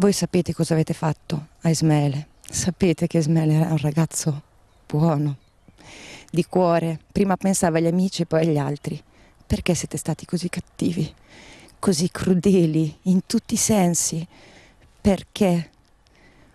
Voi sapete cosa avete fatto a Ismele. Sapete che Ismele era un ragazzo buono, di cuore. Prima pensava agli amici e poi agli altri. Perché siete stati così cattivi, così crudeli in tutti i sensi? Perché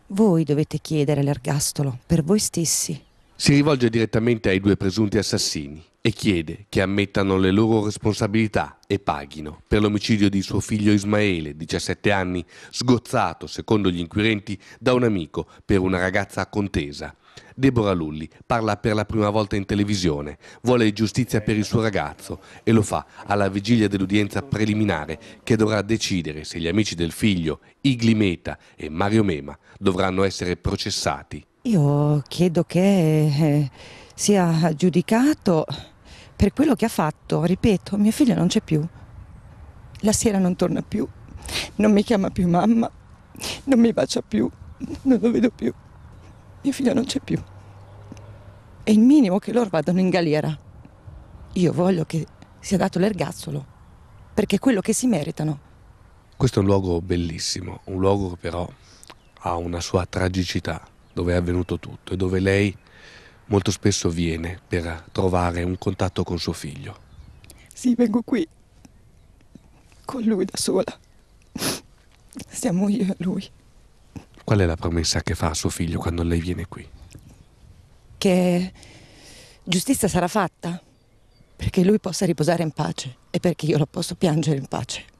voi dovete chiedere l'ergastolo per voi stessi. Si rivolge direttamente ai due presunti assassini e chiede che ammettano le loro responsabilità e paghino per l'omicidio di suo figlio Ismaele, 17 anni, sgozzato, secondo gli inquirenti, da un amico per una ragazza contesa. Deborah Lulli parla per la prima volta in televisione, vuole giustizia per il suo ragazzo e lo fa alla vigilia dell'udienza preliminare che dovrà decidere se gli amici del figlio, Igli Meta e Mario Mema, dovranno essere processati. Io chiedo che eh, sia giudicato per quello che ha fatto, ripeto, mio figlio non c'è più. La sera non torna più, non mi chiama più mamma, non mi bacia più, non lo vedo più. Mio figlio non c'è più. È il minimo che loro vadano in galera. Io voglio che sia dato l'ergazzolo, perché è quello che si meritano. Questo è un luogo bellissimo, un luogo che però ha una sua tragicità, dove è avvenuto tutto e dove lei molto spesso viene per trovare un contatto con suo figlio. Sì, vengo qui con lui da sola. Siamo io e lui. Qual è la promessa che fa a suo figlio quando lei viene qui? Che giustizia sarà fatta perché lui possa riposare in pace e perché io lo posso piangere in pace.